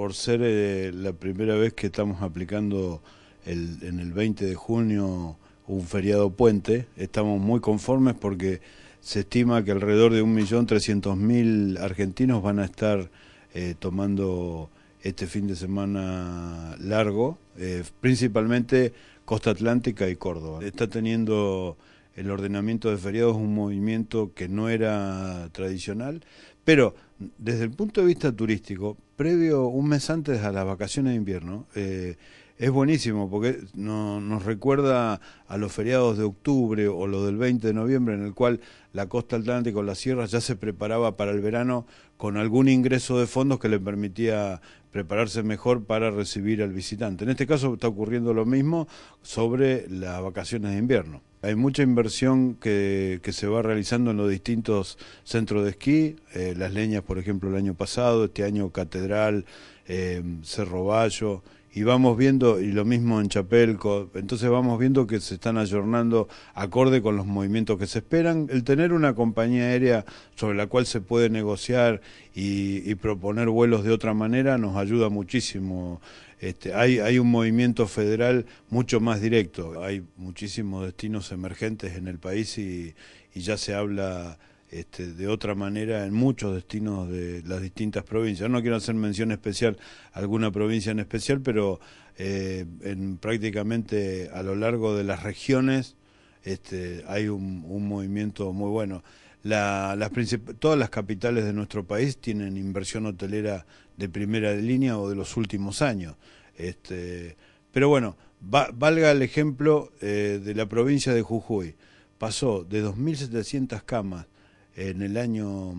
por ser eh, la primera vez que estamos aplicando en el 20 de junio un feriado puente. Estamos muy conformes porque se estima que alrededor de 1.300.000 argentinos van a estar eh, tomando este fin de semana largo, eh, principalmente Costa Atlántica y Córdoba. Está teniendo el ordenamiento de feriados un movimiento que no era tradicional, pero desde el punto de vista turístico, previo, un mes antes a las vacaciones de invierno. Eh, es buenísimo porque nos recuerda a los feriados de octubre o los del 20 de noviembre, en el cual la costa atlántica o las sierras ya se preparaba para el verano con algún ingreso de fondos que le permitía prepararse mejor para recibir al visitante. En este caso está ocurriendo lo mismo sobre las vacaciones de invierno hay mucha inversión que, se va realizando en los distintos centros de esquí, eh, Las Leñas, por ejemplo, el año pasado, este año Catedral, eh, Cerro Bayo, y vamos viendo, y lo mismo en Chapelco, entonces vamos viendo que se están ayornando acorde con los movimientos que se esperan. El tener una compañía aérea sobre la cual se puede negociar y, proponer vuelos de otra manera nos ayuda muchísimo. Este, hay, hay un movimiento federal mucho más directo. Hay muchísimos destinos emergentes en el país y ya se habla este, de otra manera en muchos destinos de las distintas provincias. No quiero hacer mención especial a alguna provincia en especial, pero eh, en prácticamente a lo largo de las regiones este, hay un, movimiento muy bueno. las todas las capitales de nuestro país tienen inversión hotelera de primera línea o de los últimos años. Este, pero bueno, valga el ejemplo eh, de la provincia de Jujuy. Pasó de 2.700 camas en el año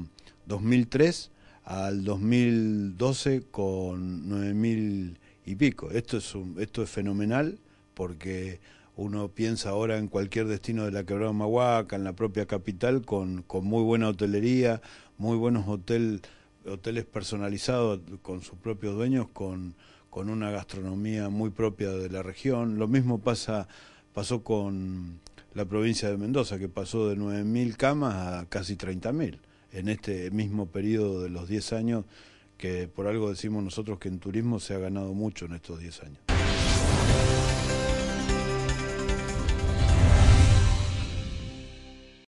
2003 al 2012 con 9.000 y pico. Esto es, un, esto es fenomenal porque uno piensa ahora en cualquier destino de la Quebrada Mahuaca, en la propia capital, con, con muy buena hotelería, muy buenos hotel, hoteles personalizados con sus propios dueños, con, con una gastronomía muy propia de la región. Lo mismo pasa, pasó con, la provincia de Mendoza, que pasó de 9.000 camas a casi 30.000 en este mismo periodo de los 10 años, que por algo decimos nosotros que en turismo se ha ganado mucho en estos 10 años.